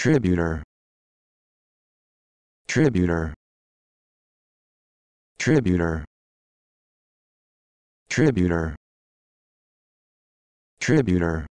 Tributer. Tributer. Tributer. Tributer. Tributer.